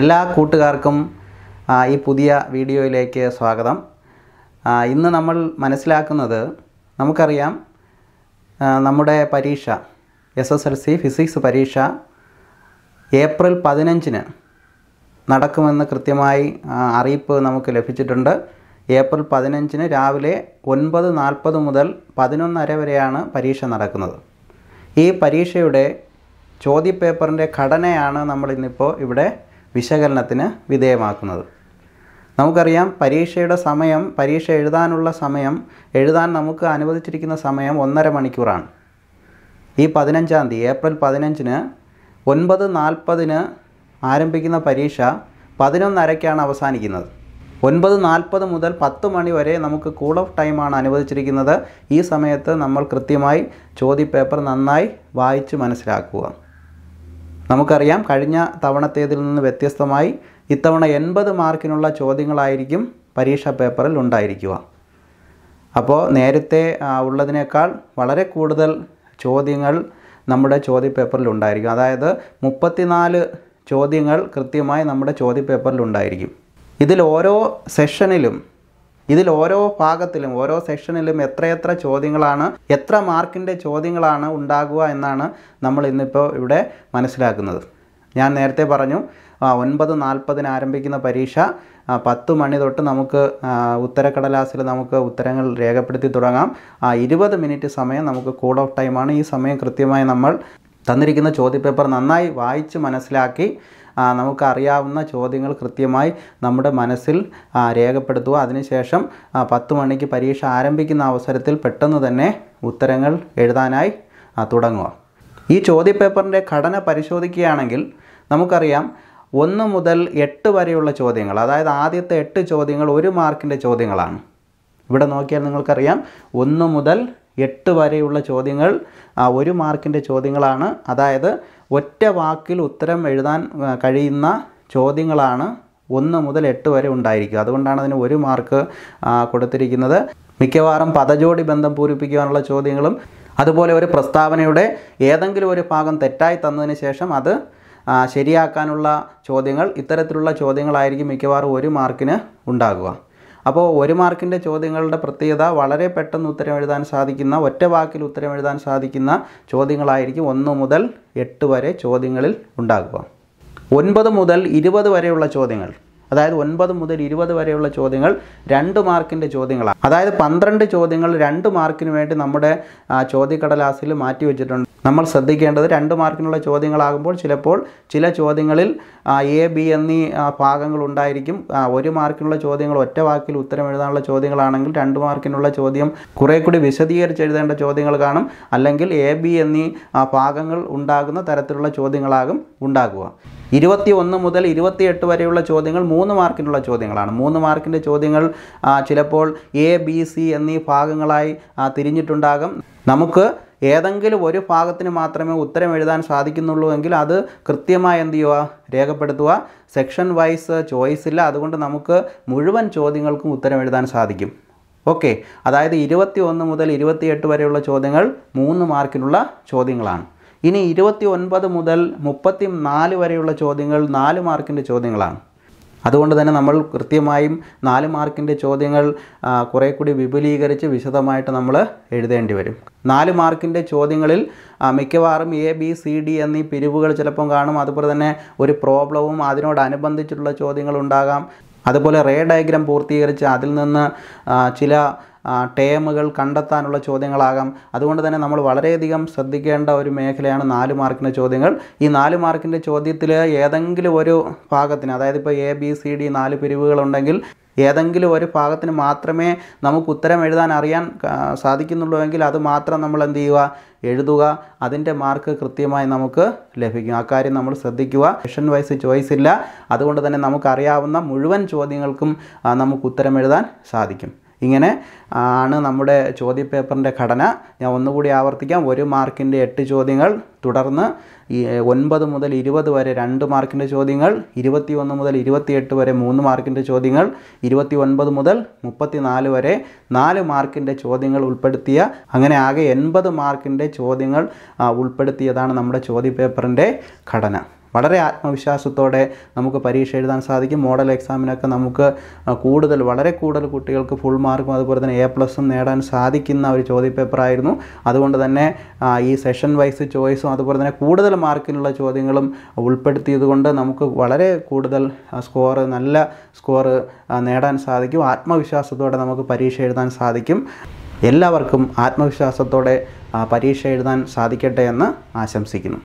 എല്ലാ കൂട്ടുകാർക്കും ഈ പുതിയ വീഡിയോയിലേക്ക് സ്വാഗതം ഇന്ന് നമ്മൾ മനസ്സിലാക്കുന്നത് നമുക്കറിയാം നമ്മുടെ പരീക്ഷ S S L C physics പരീക്ഷ ഏപ്രിൽ പതിനഞ്ചിന് നടക്കുമെന്ന് കൃത്യമായി അറിയിപ്പ് നമുക്ക് ലഭിച്ചിട്ടുണ്ട് ഏപ്രിൽ പതിനഞ്ചിന് രാവിലെ ഒൻപത് നാൽപ്പത് മുതൽ പതിനൊന്നര വരെയാണ് പരീക്ഷ നടക്കുന്നത് ഈ പരീക്ഷയുടെ ചോദ്യപേപ്പറിൻ്റെ ഘടനയാണ് നമ്മൾ ഇവിടെ വിശകലനത്തിന് വിധേയമാക്കുന്നത് നമുക്കറിയാം പരീക്ഷയുടെ സമയം പരീക്ഷ എഴുതാനുള്ള സമയം എഴുതാൻ നമുക്ക് അനുവദിച്ചിരിക്കുന്ന സമയം ഒന്നര മണിക്കൂറാണ് ഈ പതിനഞ്ചാം തീയതി ഏപ്രിൽ പതിനഞ്ചിന് ഒൻപത് നാൽപ്പതിന് ആരംഭിക്കുന്ന പരീക്ഷ പതിനൊന്നരയ്ക്കാണ് അവസാനിക്കുന്നത് ഒൻപത് നാൽപ്പത് മുതൽ പത്ത് മണി വരെ നമുക്ക് കൂൾ ഓഫ് ടൈമാണ് അനുവദിച്ചിരിക്കുന്നത് ഈ സമയത്ത് നമ്മൾ കൃത്യമായി ചോദ്യപേപ്പർ നന്നായി വായിച്ച് മനസ്സിലാക്കുക നമുക്കറിയാം കഴിഞ്ഞ തവണത്തേതിൽ നിന്ന് വ്യത്യസ്തമായി ഇത്തവണ എൺപത് മാർക്കിനുള്ള ചോദ്യങ്ങളായിരിക്കും പരീക്ഷാ പേപ്പറിൽ ഉണ്ടായിരിക്കുക അപ്പോൾ നേരത്തെ ഉള്ളതിനേക്കാൾ വളരെ കൂടുതൽ ചോദ്യങ്ങൾ നമ്മുടെ ചോദ്യപേപ്പറിൽ ഉണ്ടായിരിക്കും അതായത് മുപ്പത്തിനാല് ചോദ്യങ്ങൾ കൃത്യമായി നമ്മുടെ ചോദ്യപേപ്പറിൽ ഉണ്ടായിരിക്കും ഇതിൽ ഓരോ സെഷനിലും ഇതിൽ ഓരോ ഭാഗത്തിലും ഓരോ സെക്ഷനിലും എത്രയെത്ര ചോദ്യങ്ങളാണ് എത്ര മാർക്കിൻ്റെ ചോദ്യങ്ങളാണ് ഉണ്ടാകുക എന്നാണ് നമ്മൾ ഇന്നിപ്പോൾ ഇവിടെ മനസ്സിലാക്കുന്നത് ഞാൻ നേരത്തെ പറഞ്ഞു ഒൻപത് നാൽപ്പതിന് ആരംഭിക്കുന്ന പരീക്ഷ പത്ത് മണി തൊട്ട് നമുക്ക് ഉത്തരക്കടലാസിൽ നമുക്ക് ഉത്തരങ്ങൾ രേഖപ്പെടുത്തി തുടങ്ങാം ആ ഇരുപത് മിനിറ്റ് സമയം നമുക്ക് കൂൾ ഓഫ് ടൈമാണ് ഈ സമയം കൃത്യമായി നമ്മൾ തന്നിരിക്കുന്ന ചോദ്യപേപ്പർ നന്നായി വായിച്ച് മനസ്സിലാക്കി നമുക്കറിയാവുന്ന ചോദ്യങ്ങൾ കൃത്യമായി നമ്മുടെ മനസ്സിൽ രേഖപ്പെടുത്തുക അതിനുശേഷം പത്ത് മണിക്ക് പരീക്ഷ ആരംഭിക്കുന്ന അവസരത്തിൽ പെട്ടെന്ന് തന്നെ ഉത്തരങ്ങൾ എഴുതാനായി തുടങ്ങുക ഈ ചോദ്യപേപ്പറിൻ്റെ ഘടന പരിശോധിക്കുകയാണെങ്കിൽ നമുക്കറിയാം ഒന്ന് മുതൽ എട്ട് വരെയുള്ള ചോദ്യങ്ങൾ അതായത് ആദ്യത്തെ എട്ട് ചോദ്യങ്ങൾ ഒരു മാർക്കിൻ്റെ ചോദ്യങ്ങളാണ് ഇവിടെ നോക്കിയാൽ നിങ്ങൾക്കറിയാം ഒന്ന് മുതൽ എട്ട് വരെയുള്ള ചോദ്യങ്ങൾ ഒരു മാർക്കിൻ്റെ ചോദ്യങ്ങളാണ് അതായത് ഒറ്റ വാക്കിൽ ഉത്തരം എഴുതാൻ കഴിയുന്ന ചോദ്യങ്ങളാണ് ഒന്ന് മുതൽ എട്ട് വരെ ഉണ്ടായിരിക്കുക അതുകൊണ്ടാണ് അതിന് ഒരു മാർക്ക് കൊടുത്തിരിക്കുന്നത് മിക്കവാറും പദജോടി ബന്ധം പൂരിപ്പിക്കുവാനുള്ള ചോദ്യങ്ങളും അതുപോലെ ഒരു പ്രസ്താവനയുടെ ഏതെങ്കിലും ഒരു ഭാഗം തെറ്റായി തന്നതിന് ശേഷം അത് ശരിയാക്കാനുള്ള ചോദ്യങ്ങൾ ഇത്തരത്തിലുള്ള ചോദ്യങ്ങളായിരിക്കും മിക്കവാറും ഒരു മാർക്കിന് ഉണ്ടാകുക അപ്പോൾ ഒരു മാർക്കിൻ്റെ ചോദ്യങ്ങളുടെ പ്രത്യേകത വളരെ പെട്ടെന്ന് ഉത്തരം എഴുതാൻ സാധിക്കുന്ന ഒറ്റ വാക്കിൽ ഉത്തരം എഴുതാൻ സാധിക്കുന്ന ചോദ്യങ്ങളായിരിക്കും ഒന്ന് മുതൽ എട്ട് വരെ ചോദ്യങ്ങളിൽ ഉണ്ടാകുക ഒൻപത് മുതൽ ഇരുപത് വരെയുള്ള ചോദ്യങ്ങൾ അതായത് ഒൻപത് മുതൽ ഇരുപത് വരെയുള്ള ചോദ്യങ്ങൾ രണ്ട് മാർക്കിൻ്റെ ചോദ്യങ്ങളാണ് അതായത് പന്ത്രണ്ട് ചോദ്യങ്ങൾ രണ്ട് മാർക്കിന് വേണ്ടി നമ്മുടെ ചോദ്യക്കടലാസിൽ മാറ്റി വെച്ചിട്ടുണ്ട് നമ്മൾ ശ്രദ്ധിക്കേണ്ടത് രണ്ട് മാർക്കിനുള്ള ചോദ്യങ്ങളാകുമ്പോൾ ചിലപ്പോൾ ചില ചോദ്യങ്ങളിൽ എ ബി എന്നീ ഭാഗങ്ങൾ ഉണ്ടായിരിക്കും ഒരു മാർക്കിനുള്ള ചോദ്യങ്ങൾ ഒറ്റ വാക്കിൽ ഉത്തരം എഴുതാനുള്ള ചോദ്യങ്ങളാണെങ്കിൽ രണ്ട് മാർക്കിനുള്ള ചോദ്യം കുറേ കൂടി വിശദീകരിച്ച് എഴുതേണ്ട ചോദ്യങ്ങൾ കാണും അല്ലെങ്കിൽ എ ബി എന്നീ ഭാഗങ്ങൾ ഉണ്ടാകുന്ന തരത്തിലുള്ള ചോദ്യങ്ങളാകും ഉണ്ടാകുക ഇരുപത്തി ഒന്ന് മുതൽ ഇരുപത്തിയെട്ട് വരെയുള്ള ചോദ്യങ്ങൾ മൂന്ന് മാർക്കിനുള്ള ചോദ്യങ്ങളാണ് മൂന്ന് മാർക്കിൻ്റെ ചോദ്യങ്ങൾ ചിലപ്പോൾ എ ബി സി എന്നീ ഭാഗങ്ങളായി തിരിഞ്ഞിട്ടുണ്ടാകും നമുക്ക് ഏതെങ്കിലും ഒരു ഭാഗത്തിന് മാത്രമേ ഉത്തരം എഴുതാൻ സാധിക്കുന്നുള്ളൂ എങ്കിൽ അത് കൃത്യമായി എന്ത് ചെയ്യുക രേഖപ്പെടുത്തുക സെക്ഷൻ വൈസ് ചോയ്സ് ഇല്ല അതുകൊണ്ട് നമുക്ക് മുഴുവൻ ചോദ്യങ്ങൾക്കും ഉത്തരം എഴുതാൻ സാധിക്കും ഓക്കെ അതായത് ഇരുപത്തി ഒന്ന് മുതൽ ഇരുപത്തിയെട്ട് വരെയുള്ള ചോദ്യങ്ങൾ മൂന്ന് മാർക്കിനുള്ള ചോദ്യങ്ങളാണ് ഇനി ഇരുപത്തി ഒൻപത് മുതൽ മുപ്പത്തി നാല് വരെയുള്ള ചോദ്യങ്ങൾ നാല് മാർക്കിൻ്റെ ചോദ്യങ്ങളാണ് അതുകൊണ്ട് തന്നെ നമ്മൾ കൃത്യമായും നാല് മാർക്കിൻ്റെ ചോദ്യങ്ങൾ കുറേ കൂടി വിപുലീകരിച്ച് വിശദമായിട്ട് നമ്മൾ എഴുതേണ്ടി വരും നാല് മാർക്കിൻ്റെ ചോദ്യങ്ങളിൽ മിക്കവാറും എ ബി സി ഡി എന്നീ പിരിവുകൾ ചിലപ്പം കാണും അതുപോലെ തന്നെ ഒരു പ്രോബ്ലവും അതിനോടനുബന്ധിച്ചിട്ടുള്ള ചോദ്യങ്ങൾ അതുപോലെ റേ ഡയഗ്രാം പൂർത്തീകരിച്ച് അതിൽ നിന്ന് ചില ടേമുകൾ കണ്ടെത്താനുള്ള ചോദ്യങ്ങളാകാം അതുകൊണ്ട് തന്നെ നമ്മൾ വളരെയധികം ശ്രദ്ധിക്കേണ്ട ഒരു മേഖലയാണ് നാല് മാർക്കിൻ്റെ ചോദ്യങ്ങൾ ഈ നാല് മാർക്കിൻ്റെ ചോദ്യത്തിൽ ഏതെങ്കിലും ഒരു ഭാഗത്തിന് അതായത് ഇപ്പോൾ എ ബി സി ഡി നാല് പിരിവുകളുണ്ടെങ്കിൽ ഏതെങ്കിലും ഒരു ഭാഗത്തിന് മാത്രമേ നമുക്ക് ഉത്തരം എഴുതാൻ അറിയാൻ സാധിക്കുന്നുള്ളൂ എങ്കിൽ അത് മാത്രം നമ്മൾ എന്ത് ചെയ്യുക എഴുതുക അതിൻ്റെ മാർക്ക് കൃത്യമായി നമുക്ക് ലഭിക്കും ആ കാര്യം നമ്മൾ ശ്രദ്ധിക്കുക സെഷൻ വൈസ് ചോയ്സ് ഇല്ല അതുകൊണ്ട് തന്നെ നമുക്കറിയാവുന്ന മുഴുവൻ ചോദ്യങ്ങൾക്കും നമുക്ക് ഉത്തരം എഴുതാൻ സാധിക്കും ഇങ്ങനെ ആണ് നമ്മുടെ ചോദ്യപേപ്പറിൻ്റെ ഘടന ഞാൻ ഒന്നുകൂടി ആവർത്തിക്കാം ഒരു മാർക്കിൻ്റെ എട്ട് ചോദ്യങ്ങൾ തുടർന്ന് ഈ ഒൻപത് മുതൽ ഇരുപത് വരെ രണ്ട് മാർക്കിൻ്റെ ചോദ്യങ്ങൾ ഇരുപത്തി ഒന്ന് മുതൽ ഇരുപത്തിയെട്ട് വരെ മൂന്ന് മാർക്കിൻ്റെ ചോദ്യങ്ങൾ ഇരുപത്തി ഒൻപത് മുതൽ മുപ്പത്തി നാല് വരെ നാല് മാർക്കിൻ്റെ ചോദ്യങ്ങൾ ഉൾപ്പെടുത്തിയ അങ്ങനെ ആകെ എൺപത് മാർക്കിൻ്റെ ചോദ്യങ്ങൾ ഉൾപ്പെടുത്തിയതാണ് നമ്മുടെ ചോദ്യപേപ്പറിൻ്റെ ഘടന വളരെ ആത്മവിശ്വാസത്തോടെ നമുക്ക് പരീക്ഷ എഴുതാൻ സാധിക്കും മോഡൽ എക്സാമിനൊക്കെ നമുക്ക് കൂടുതൽ വളരെ കൂടുതൽ കുട്ടികൾക്ക് ഫുൾ മാർക്കും അതുപോലെ തന്നെ എ പ്ലസും നേടാൻ സാധിക്കുന്ന ഒരു ചോദ്യപേപ്പറായിരുന്നു അതുകൊണ്ട് തന്നെ ഈ സെഷൻ വൈസ് ചോയ്സും അതുപോലെ തന്നെ കൂടുതൽ മാർക്കിനുള്ള ചോദ്യങ്ങളും ഉൾപ്പെടുത്തിയതുകൊണ്ട് നമുക്ക് വളരെ കൂടുതൽ സ്കോർ നല്ല സ്കോർ നേടാൻ സാധിക്കും ആത്മവിശ്വാസത്തോടെ നമുക്ക് പരീക്ഷ എഴുതാൻ സാധിക്കും എല്ലാവർക്കും ആത്മവിശ്വാസത്തോടെ പരീക്ഷ എഴുതാൻ സാധിക്കട്ടെ എന്ന് ആശംസിക്കുന്നു